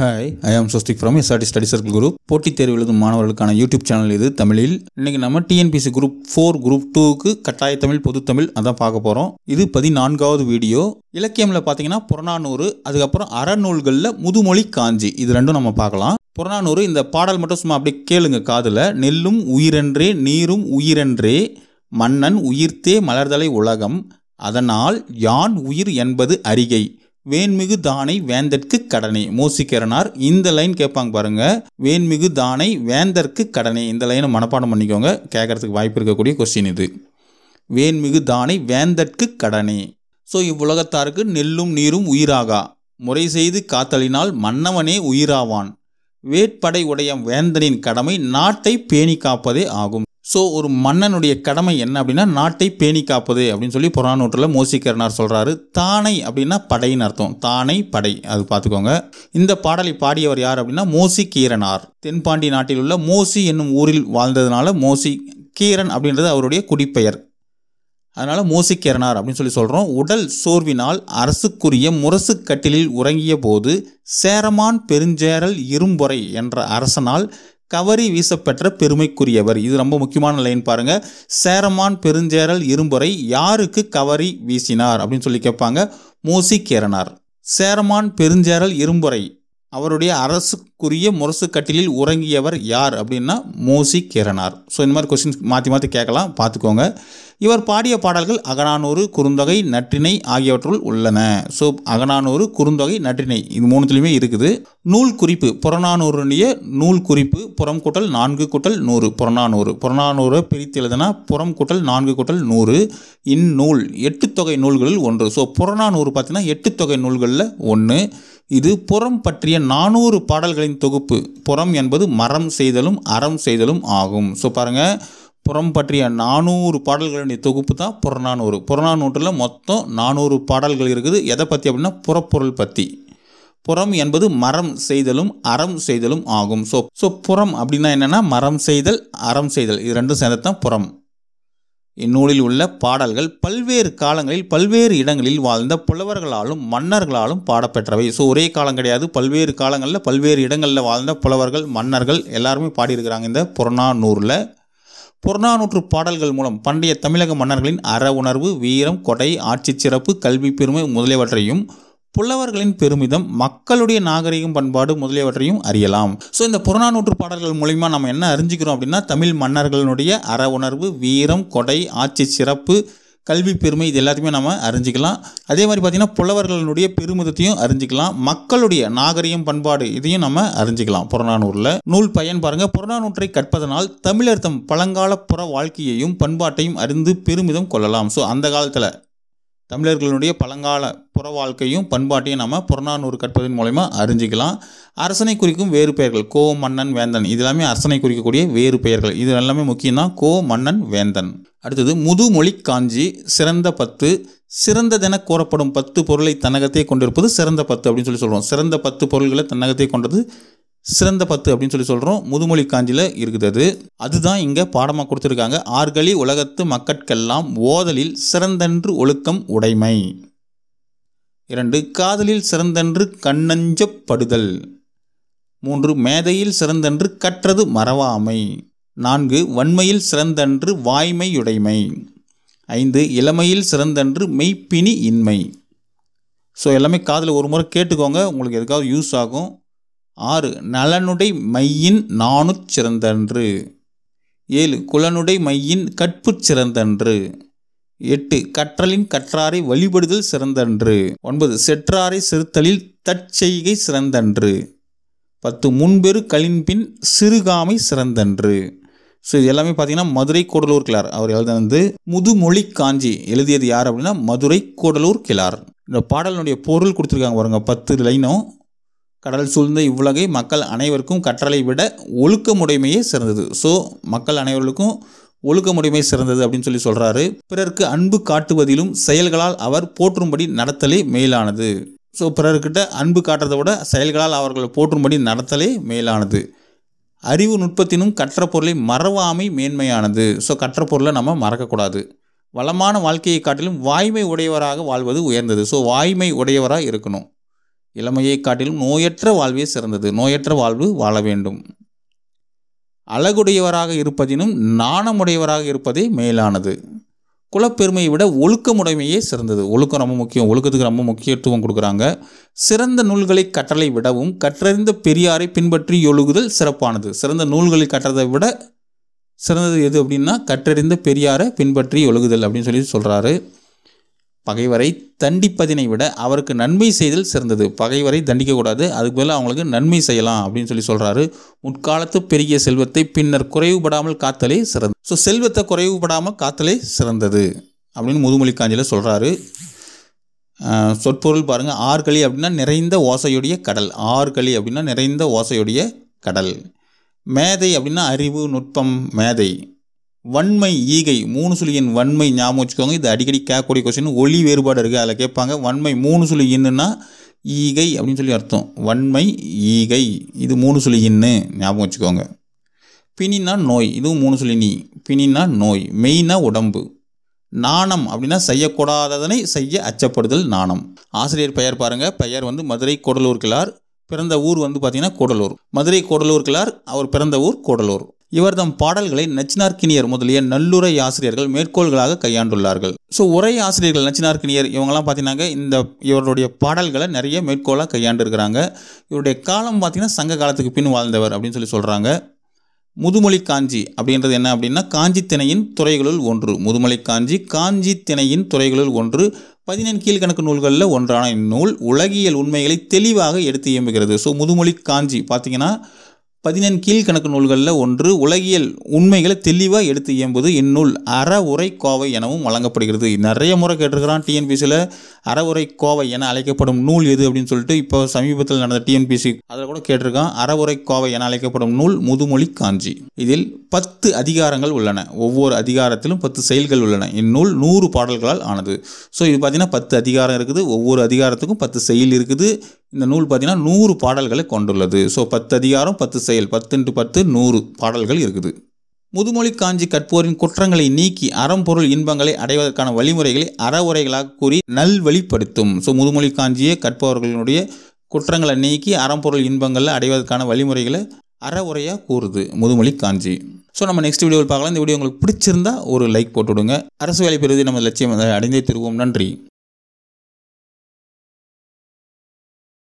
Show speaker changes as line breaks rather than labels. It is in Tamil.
hi I am Swastik from SRT study circle group போட்டித் தேர்வு எழுதும் மாணவர்களுக்கான யூடியூப் சேனல் இது தமிழில் இன்னைக்கு நம்ம டிஎன்பிசி குரூப் ஃபோர் குரூப் டூக்கு கட்டாய தமிழ் பொது தமிழ் அதான் பார்க்க போகிறோம் இது பதினான்காவது வீடியோ இலக்கியமில் பார்த்தீங்கன்னா புறநானூறு அதுக்கப்புறம் அறநூல்களில் முதுமொழி காஞ்சி இது ரெண்டும் நம்ம பார்க்கலாம் புறநானூறு இந்த பாடல் மட்டும் சும்மா அப்படியே கேளுங்க காதில் நெல்லும் உயிரென்றே நீரும் உயிரென்றே மன்னன் உயிர்த்தே மலர்தலை உலகம் அதனால் யான் உயிர் என்பது அறிகை வேண்மிகு தானை வேந்தற்கு கடனை மூசிக்கிறனார் இந்த லைன் கேட்பாங்க பாருங்க வேண்மிகு தானை வேந்தற்கு கடனை இந்த லைனை மனப்பாடம் பண்ணிக்கோங்க கேட்கறதுக்கு வாய்ப்பு இருக்கக்கூடிய கொஸ்டின் இது வேண்மிகு தானை வேந்தற்கு கடனே ஸோ இவ்வுலகத்தாருக்கு நெல்லும் நீரும் உயிராகா முறை செய்து காத்தலினால் மன்னவனே உயிராவான் வேட்படை உடைய வேந்தனின் கடமை நாட்டை பேணி காப்பதே ஆகும் ஸோ ஒரு மன்னனுடைய கடமை என்ன அப்படின்னா நாட்டை பேணி காப்பது அப்படின்னு சொல்லி புறநானூற்றில் மோசிக்கரனார் சொல்கிறாரு தானை அப்படின்னா படைன்னு அர்த்தம் தானை படை அது பார்த்துக்கோங்க இந்த பாடலை பாடியவர் யார் அப்படின்னா மோசி கீரனார் தென்பாண்டி நாட்டில் உள்ள மோசி என்னும் ஊரில் வாழ்ந்ததுனால மோசி கீரன் அப்படின்றது அவருடைய குடிப்பெயர் அதனால் மோசிக்கிறனார் அப்படின்னு சொல்லி சொல்கிறோம் உடல் சோர்வினால் அரசுக்குரிய முரசு கட்டிலில் உறங்கிய போது சேரமான் பெருஞ்சேரல் இரும்பொறை என்ற அரசனால் கவரி வீசப்பெற்ற பெருமைக்குரியவர் இது ரொம்ப முக்கியமான லைன் பாருங்க சேரமான் பெருஞ்சேரல் இரும்புரை யாருக்கு கவரி வீசினார் அப்படின்னு சொல்லி கேட்பாங்க மூசி கேரனார் சேரமான் பெருஞ்சேரல் இரும்புரை அவருடைய அரசுக்குரிய முரசு கட்டிலில் உறங்கியவர் யார் அப்படின்னா மோசி கேரனார் ஸோ இந்த மாதிரி கொஸ்டின்ஸ் மாற்றி மாற்றி கேட்கலாம் பார்த்துக்கோங்க இவர் பாடிய பாடல்கள் அகனானூறு குறுந்தொகை நற்றிணை ஆகியவற்றுள் உள்ளன ஸோ அகனானூறு குறுந்தொகை நற்றிணை இது மூணுத்துலையுமே இருக்குது நூல் குறிப்பு புறநானூருடைய நூல் குறிப்பு புறம் கூட்டல் நான்கு கூட்டல் நூறு புறநானூறு புறநானூறு பிரித்து எழுதுனா புறம் கூட்டல் நான்கு கூட்டல் நூறு இந்நூல் எட்டு தொகை நூல்களில் ஒன்று ஸோ புறநானூறு பார்த்தீங்கன்னா எட்டு தொகை நூல்களில் ஒன்று இது புறம் பற்றிய நானூறு பாடல்களின் தொகுப்பு புறம் என்பது மரம் செய்தலும் அறம் செய்தலும் ஆகும் ஸோ பாருங்கள் புறம் பற்றிய நானூறு பாடல்களுடைய தொகுப்பு தான் புறநானூறு புறநானூற்றில் மொத்தம் நானூறு பாடல்கள் இருக்குது எதை பற்றி அப்படின்னா புறப்பொருள் பற்றி புறம் என்பது மரம் செய்தலும் அறம் செய்தலும் ஆகும் ஸோ ஸோ புறம் அப்படின்னா என்னென்னா மரம் செய்தல் அறம் செய்தல் இது ரெண்டும் சேர்ந்தது தான் புறம் இந்நூலில் உள்ள பாடல்கள் பல்வேறு காலங்களில் பல்வேறு இடங்களில் வாழ்ந்த புலவர்களாலும் மன்னர்களாலும் பாடப்பெற்றவை ஸோ ஒரே காலம் கிடையாது பல்வேறு காலங்களில் பல்வேறு இடங்களில் வாழ்ந்த புலவர்கள் மன்னர்கள் எல்லாருமே பாடியிருக்கிறாங்க இந்த புறநானூரில் புறநானூற்று பாடல்கள் மூலம் பண்டைய தமிழக மன்னர்களின் அற உணர்வு வீரம் கொடை ஆட்சி சிறப்பு கல்வி பெருமை முதலியவற்றையும் புலவர்களின் பெருமிதம் மக்களுடைய நாகரிகம் பண்பாடு முதலியவற்றையும் அறியலாம் ஸோ இந்த புறநானூற்று பாடல்கள் மூலிமா நம்ம என்ன அறிஞ்சிக்கிறோம் அப்படின்னா தமிழ் மன்னர்களினுடைய அற உணர்வு வீரம் கொடை ஆட்சி சிறப்பு கல்வி பெருமை இது எல்லாத்தையுமே நம்ம அறிஞ்சிக்கலாம் அதே மாதிரி பார்த்திங்கன்னா புலவர்களுடைய பெருமிதத்தையும் அறிஞ்சிக்கலாம் மக்களுடைய நாகரிகம் பண்பாடு இதையும் நம்ம அறிஞ்சிக்கலாம் புறநானூரில் நூல் பயன் பாருங்கள் புறநானூற்றை கற்பதனால் தமிழர் தம் பழங்கால புற வாழ்க்கையையும் பண்பாட்டையும் அறிந்து பெருமிதம் கொள்ளலாம் ஸோ அந்த காலத்தில் தமிழர்களுடைய பழங்கால புற வாழ்க்கையும் பண்பாட்டையும் நம்ம புறநானூறு கற்பதன் மூலயமா அறிஞ்சிக்கலாம் அரசனை குறிக்கும் வேறு பெயர்கள் கோ மன்னன் வேந்தன் இது எல்லாமே அரசனை குறிக்கக்கூடிய வேறு பெயர்கள் இது எல்லாமே முக்கியம் தான் கோ மன்னன் வேந்தன் அடுத்தது முதுமொழி காஞ்சி சிறந்த பத்து சிறந்ததென கூறப்படும் பத்து பொருளை தன்னகத்தை கொண்டிருப்பது சிறந்த பத்து அப்படின்னு சொல்லி சொல்கிறோம் சிறந்த பத்து பொருள்களை தன்னகத்தை கொண்டது சிறந்த பத்து அப்படின்னு சொல்லி சொல்கிறோம் முதுமொழி காஞ்சியில் இருக்குது அது அதுதான் இங்கே பாடமாக கொடுத்துருக்காங்க ஆர்களி உலகத்து மக்கட்கெல்லாம் ஓதலில் சிறந்தன்று ஒழுக்கம் உடைமை இரண்டு காதலில் சிறந்தன்று கண்ணஞ்சப்படுதல் மூன்று மேதையில் சிறந்தன்று கற்றது மறவாமை நான்கு வன்மையில் சிறந்தன்று வாய்மையுடைமை ஐந்து இளமையில் சிறந்தன்று மெய்ப்பினி இன்மை ஸோ எல்லாமே காதில் ஒரு முறை கேட்டுக்கோங்க உங்களுக்கு எதுக்காவது யூஸ் ஆகும் ஆறு நலனுடை மையின் நானு சிறந்தன்று ஏழு குலனுடை மையின் கற்புச் சிறந்தன்று எட்டு கற்றலின் கற்றாரை வழிபடுதல் சிறந்தன்று ஒன்பது செற்றாரை சிறுத்தலில் தற்செய்கை சிறந்தன்று பத்து முன்பெரு கலின்பின் சிறுகாமை சிறந்தன்று ஸோ இது எல்லாமே பார்த்தீங்கன்னா மதுரை கூடலூர் கிளார் அவர் எழுதினது முதுமொழி காஞ்சி எழுதியது யார் அப்படின்னா மதுரை கூடலூர் கிளார் இந்த பாடலினுடைய பொருள் கொடுத்துருக்காங்க பாருங்க பத்து லைனும் கடல் சூழ்ந்த இவ்வுலகை மக்கள் அனைவருக்கும் கற்றலை விட ஒழுக்கமுடைமையே சிறந்தது ஸோ மக்கள் அனைவர்களுக்கும் ஒழுக்கமுடைமை சிறந்தது அப்படின்னு சொல்லி சொல்கிறாரு பிறர்க்கு அன்பு காட்டுவதிலும் செயல்களால் அவர் போற்றும்படி நடத்தலே மேலானது ஸோ பிறர்கிட்ட அன்பு காட்டுறதை விட செயல்களால் அவர்களை போற்றும்படி நடத்தலே மேலானது அறிவு நுட்பத்தினும் கற்ற பொருளை மறவாமை மேன்மையானது ஸோ கற்ற பொருளை நம்ம மறக்கக்கூடாது வளமான வாழ்க்கையை காட்டிலும் வாய்மை உடையவராக வாழ்வது உயர்ந்தது ஸோ வாய்மை உடையவராக இருக்கணும் இளமையை காட்டிலும் நோயற்ற வாழ்வே சிறந்தது நோயற்ற வாழ்வு வாழ வேண்டும் அழகுடையவராக இருப்பதினும் நாணமுடையவராக இருப்பதே மேலானது குலப்பெருமையை விட ஒழுக்கமுடைமையே சிறந்தது ஒழுக்கம் ரொம்ப முக்கியம் ஒழுக்கத்துக்கு ரொம்ப முக்கியத்துவம் கொடுக்குறாங்க சிறந்த நூல்களை கற்றலை விடவும் கற்றறிந்த பெரியாரை பின்பற்றி ஒழுகுதல் சிறப்பானது சிறந்த நூல்களை கற்றதை விட சிறந்தது எது அப்படின்னா கற்றறிந்த பெரியாரை பின்பற்றி ஒழுகுதல் அப்படின்னு சொல்லி சொல்கிறாரு பகைவரை தண்டிப்பதினை விட அவருக்கு நன்மை செய்தல் சிறந்தது பகைவரை தண்டிக்கக்கூடாது அதுக்கு மேலே அவங்களுக்கு நன்மை செய்யலாம் அப்படின்னு சொல்லி சொல்கிறாரு முற்காலத்து பெருகிய செல்வத்தை பின்னர் குறைவுபடாமல் காத்தலே சிறந்தது ஸோ செல்வத்தை குறைவுபடாமல் காத்தலே சிறந்தது அப்படின்னு முதுமொழி காஞ்சியில் சொல்கிறாரு சொற்பொருள் பாருங்கள் ஆர்களி அப்படின்னா நிறைந்த ஓசையுடைய கடல் ஆர்களி அப்படின்னா நிறைந்த ஓசையுடைய கடல் மேதை அப்படின்னா அறிவு நுட்பம் மேதை வன்மை ஈகை மூணு சுழியின் வன்மை ஞாபகம் வச்சுக்கோங்க இது அடிக்கடி கேட்கக்கூடிய கொஸ்டின் ஒளி வேறுபாடு இருக்குது அதில் கேட்பாங்க வன்மை மூணு சுழி இன்னுன்னா ஈகை அப்படின்னு சொல்லி அர்த்தம் வன்மை ஈகை இது மூணு சுழி இன்னு ஞாபகம் வச்சுக்கோங்க பிணினா நோய் இதுவும் மூணு சுழி நீ பிணினா நோய் மெயினாக உடம்பு நாணம் அப்படின்னா செய்யக்கூடாததனை செய்ய அச்சப்படுதல் நாணம் ஆசிரியர் பெயர் பாருங்கள் பெயர் வந்து மதுரை கூடலூர் கிளார் பிறந்த ஊர் வந்து பார்த்திங்கன்னா கூடலூர் மதுரை கூடலூர் கிளார் அவர் பிறந்த ஊர் கூடலூர் இவர்தம் பாடல்களை நச்சினார்கினியர் முதலிய நல்லுரை ஆசிரியர்கள் மேற்கோள்களாக கையாண்டுள்ளார்கள் ஸோ உரை ஆசிரியர்கள் நச்சினார்கினியர் இவங்கெல்லாம் பார்த்தீங்கன்னா இந்த இவருடைய பாடல்களை நிறைய மேற்கோளாக கையாண்டுருக்கிறாங்க இவருடைய காலம் பார்த்தீங்கன்னா சங்க காலத்துக்கு பின் வாழ்ந்தவர் அப்படின்னு சொல்லி சொல்கிறாங்க முதுமொழி காஞ்சி அப்படின்றது என்ன அப்படின்னா காஞ்சி திணையின் துறைகளுள் ஒன்று முதுமொழி காஞ்சி காஞ்சி திணையின் துறைகளுள் ஒன்று பதினெண் கீழ்கணக்கு நூல்களில் ஒன்றான இந்நூல் உலகியல் உண்மைகளை தெளிவாக எடுத்து இயம்புகிறது ஸோ முதுமொழி காஞ்சி பார்த்திங்கன்னா பதினெண் கீழ்கணக்கு நூல்களில் ஒன்று உலகியல் உண்மைகளை தெளிவாக எடுத்து இயம்புது இந்நூல் அற உரை கோவை எனவும் வழங்கப்படுகிறது நிறைய முறை கேட்டிருக்கிறான் டிஎன்பிசியில் அற உரை கோவை என அழைக்கப்படும் நூல் எது அப்படின்னு சொல்லிட்டு இப்போ சமீபத்தில் நடந்த டிஎன்பிசி அதில் கூட கேட்டிருக்கான் அற உரை கோவை என அழைக்கப்படும் நூல் முதுமொழி காஞ்சி இதில் பத்து அதிகாரங்கள் உள்ளன ஒவ்வொரு அதிகாரத்திலும் பத்து செயல்கள் உள்ளன இந்நூல் நூறு பாடல்களால் ஆனது ஸோ இது பார்த்திங்கன்னா பத்து அதிகாரம் இருக்குது ஒவ்வொரு அதிகாரத்துக்கும் பத்து செயல் இருக்குது இந்த நூல் பார்த்திங்கன்னா நூறு பாடல்களை கொண்டுள்ளது ஸோ பத்து அதிகாரம் பத்து செயல் பத்துண்டு பத்து நூறு பாடல்கள் இருக்குது முதுமொழி காஞ்சி கற்போரின் குற்றங்களை நீக்கி அறம்பொருள் இன்பங்களை அடைவதற்கான வழிமுறைகளை அறவுரைகளாக கூறி நல்வழிப்படுத்தும் ஸோ முதுமொழி காஞ்சியே கற்பவர்களினுடைய குற்றங்களை நீக்கி அறம்பொருள் இன்பங்களை அடைவதற்கான வழிமுறைகளை அறவுரையாக கூறுது முதுமொழி காஞ்சி ஸோ நம்ம நெக்ஸ்ட் வீடியோவில் பார்க்கலாம் இந்த வீடியோ உங்களுக்கு பிடிச்சிருந்தா ஒரு லைக் போட்டுவிடுங்க அரசு வேலை பெறுவது நம்ம லட்சியம் அடைந்தே திருவோம் நன்றி